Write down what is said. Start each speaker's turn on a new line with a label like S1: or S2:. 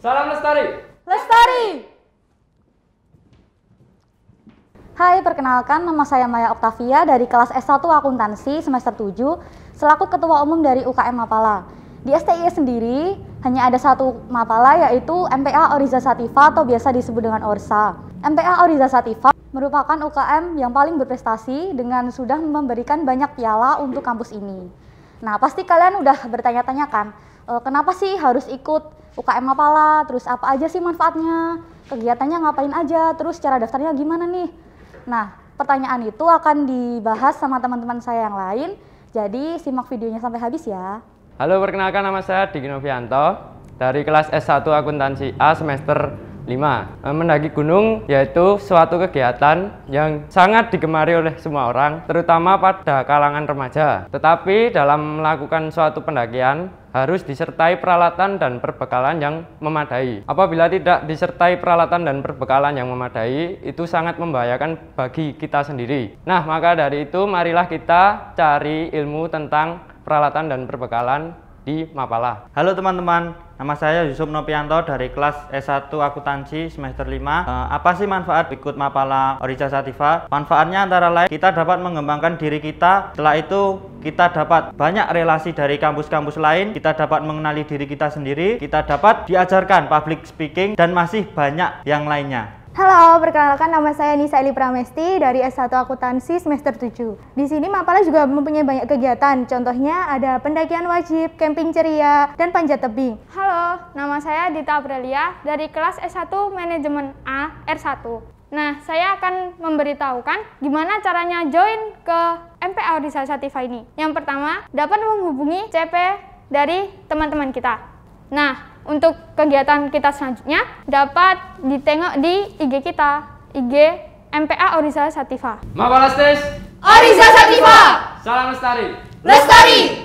S1: Salam Lestari.
S2: Lestari.
S3: Hai, perkenalkan nama saya Maya Oktavia dari kelas S1 Akuntansi semester 7 selaku Ketua Umum dari UKM Mapala. Di STI sendiri hanya ada satu mapala yaitu MPA Oriza Sativa atau biasa disebut dengan ORSA. MPA Oriza Sativa merupakan UKM yang paling berprestasi dengan sudah memberikan banyak piala untuk kampus ini. Nah, pasti kalian udah bertanya-tanya kan, uh, kenapa sih harus ikut UKM apalah, terus apa aja sih manfaatnya, kegiatannya ngapain aja, terus cara daftarnya gimana nih. Nah, pertanyaan itu akan dibahas sama teman-teman saya yang lain. Jadi simak videonya sampai habis ya.
S1: Halo, perkenalkan nama saya Diki Novianto dari kelas S1 Akuntansi A semester 5. Eh, mendaki gunung yaitu suatu kegiatan yang sangat digemari oleh semua orang, terutama pada kalangan remaja. Tetapi dalam melakukan suatu pendakian, harus disertai peralatan dan perbekalan yang memadai. Apabila tidak disertai peralatan dan perbekalan yang memadai, itu sangat membahayakan bagi kita sendiri. Nah, maka dari itu marilah kita
S4: cari ilmu tentang peralatan dan perbekalan di Mapala. Halo teman-teman, nama saya Yusuf Nopianto dari kelas S1 Akuntansi semester 5. E, eh, apa sih manfaat ikut Mapala Orica Sativa? Manfaatnya antara lain kita dapat mengembangkan diri kita, setelah itu kita dapat banyak relasi dari kampus-kampus lain, kita dapat mengenali diri kita sendiri, kita dapat diajarkan public speaking dan masih banyak yang lainnya.
S2: Halo, perkenalkan nama saya Nisa Eli Pramesti dari S1 Akuntansi semester 7. Di sini Mapala juga mempunyai banyak kegiatan, contohnya ada pendakian wajib, camping ceria, dan panjat tebing. Halo, nama saya Dita Aprilia dari kelas S1 Manajemen A R1. Nah, saya akan memberitahukan gimana caranya join ke MPA di Sativa ini. Yang pertama, dapat menghubungi CP dari teman-teman kita. Nah, untuk kegiatan kita selanjutnya dapat ditengok di IG kita, IG MPA Oriza Sativa.
S1: Maba Lestari. Oriza
S2: Sativa. Salam Lestari. Lestari.